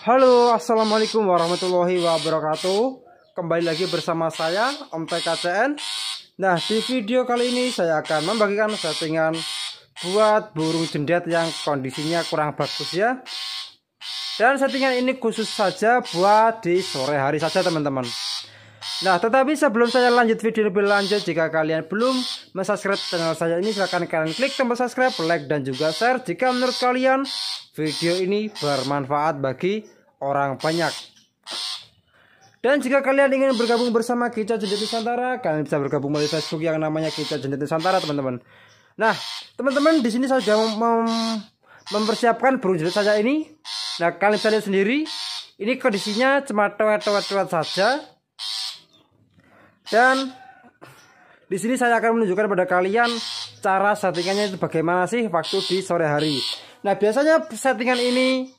Halo, assalamualaikum warahmatullahi wabarakatuh. Kembali lagi bersama saya Om TKCN. Nah, di video kali ini saya akan membagikan settingan buat burung jendet yang kondisinya kurang bagus ya. Dan settingan ini khusus saja buat di sore hari saja teman-teman. Nah, tetapi sebelum saya lanjut video lebih lanjut, jika kalian belum subscribe channel saya ini, silahkan kalian klik tombol subscribe, like, dan juga share jika menurut kalian video ini bermanfaat bagi orang banyak. Dan jika kalian ingin bergabung bersama kita Jendet Nusantara, kalian bisa bergabung melalui Facebook yang namanya kita Jendet Nusantara, teman-teman. Nah, teman-teman, di sini saya sudah mem mempersiapkan burung saja saja ini. Nah, kalian bisa lihat sendiri, ini kondisinya cuma tewet-tewet saja dan di sini saya akan menunjukkan pada kalian cara settingannya itu bagaimana sih waktu di sore hari. Nah, biasanya settingan ini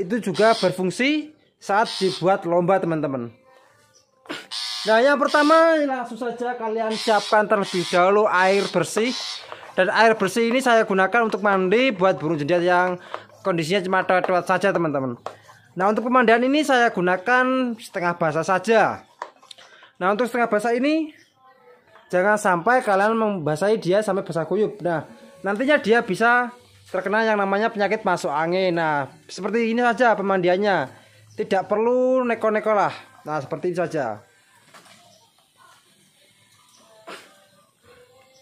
itu juga berfungsi saat dibuat lomba, teman-teman. Nah, yang pertama langsung saja kalian siapkan terlebih dahulu air bersih. Dan air bersih ini saya gunakan untuk mandi buat burung jendela yang kondisinya cuma tuat saja, teman-teman. Nah, untuk pemandian ini saya gunakan setengah basah saja. Nah, untuk setengah basah ini jangan sampai kalian membasahi dia sampai basah kuyup. Nah, nantinya dia bisa terkena yang namanya penyakit masuk angin. Nah, seperti ini saja pemandiannya. Tidak perlu neko-neko lah. Nah, seperti ini saja.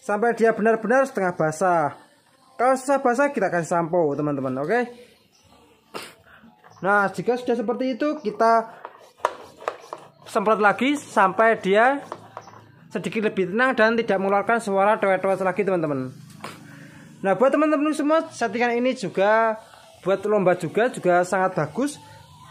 Sampai dia benar-benar setengah basah. Kalau setengah basah kita akan sampo, teman-teman, oke? Okay? Nah, jika sudah seperti itu, kita semprot lagi sampai dia sedikit lebih tenang dan tidak mengeluarkan suara dewet-dewet lagi teman-teman nah buat teman-teman semua settingan ini juga buat lomba juga juga sangat bagus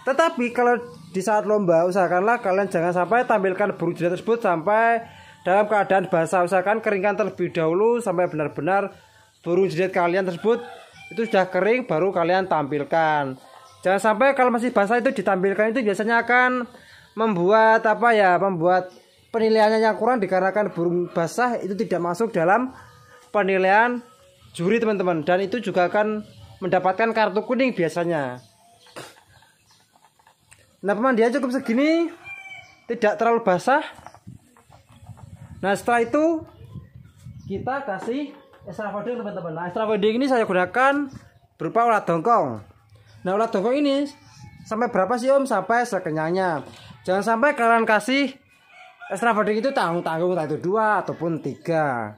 tetapi kalau di saat lomba usahakanlah kalian jangan sampai tampilkan burung jelek tersebut sampai dalam keadaan basah usahakan keringkan terlebih dahulu sampai benar-benar burung jelek kalian tersebut itu sudah kering baru kalian tampilkan jangan sampai kalau masih basah itu ditampilkan itu biasanya akan membuat apa ya membuat penilaiannya yang kurang dikarenakan burung basah itu tidak masuk dalam penilaian juri teman-teman dan itu juga akan mendapatkan kartu kuning biasanya nah pemandian cukup segini tidak terlalu basah nah setelah itu kita kasih extra folding teman-teman nah extra folding ini saya gunakan berupa ulat dongkong nah ulat dongkong ini sampai berapa sih om sampai sekenyangnya Jangan sampai kalian kasih extra burden itu tanggung-tanggung satu dua ataupun tiga.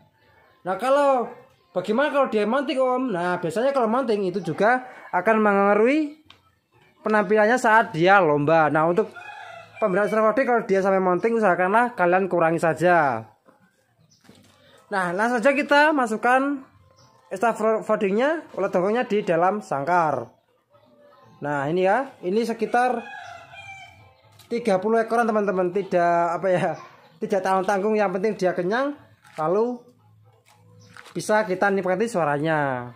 Nah kalau bagaimana kalau dia mounting om? Nah biasanya kalau mounting itu juga akan mengaruhi penampilannya saat dia lomba. Nah untuk pemberian extra burden kalau dia sampai mounting usahakanlah kalian kurangi saja. Nah langsung saja kita masukkan extra foldingnya ulat dongkongnya di dalam sangkar. Nah ini ya, ini sekitar 30 ekoran teman-teman tidak apa ya tidak tanggung tanggung yang penting dia kenyang lalu bisa kita nikmati suaranya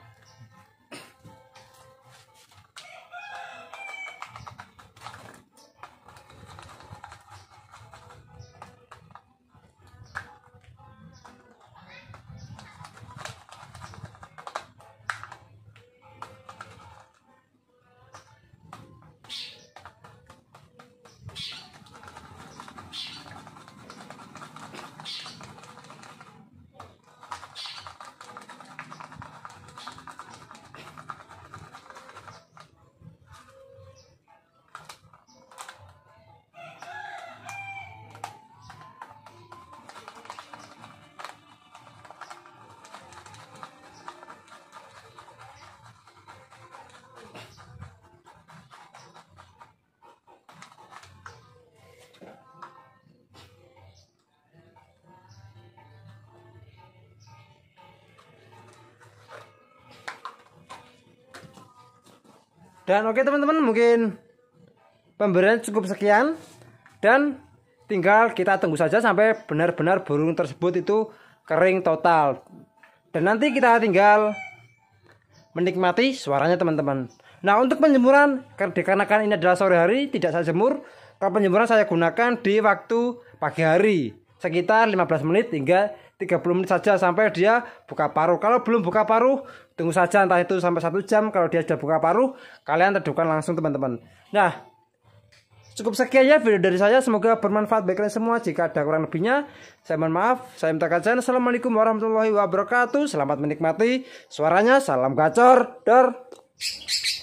Dan oke teman-teman mungkin pemberian cukup sekian dan tinggal kita tunggu saja sampai benar-benar burung tersebut itu kering total. Dan nanti kita tinggal menikmati suaranya teman-teman. Nah untuk penjemuran kan dikarenakan ini adalah sore hari tidak saya jemur. Kalau penjemuran saya gunakan di waktu pagi hari sekitar 15 menit hingga 30 menit saja sampai dia buka paruh. Kalau belum buka paruh Tunggu saja entah itu sampai satu jam. Kalau dia sudah buka paruh, kalian teduhkan langsung teman-teman. Nah, cukup sekian ya video dari saya. Semoga bermanfaat bagi kalian semua. Jika ada kurang lebihnya, saya mohon maaf. Saya minta kajian. Assalamualaikum warahmatullahi wabarakatuh. Selamat menikmati suaranya. Salam gacor. Dor.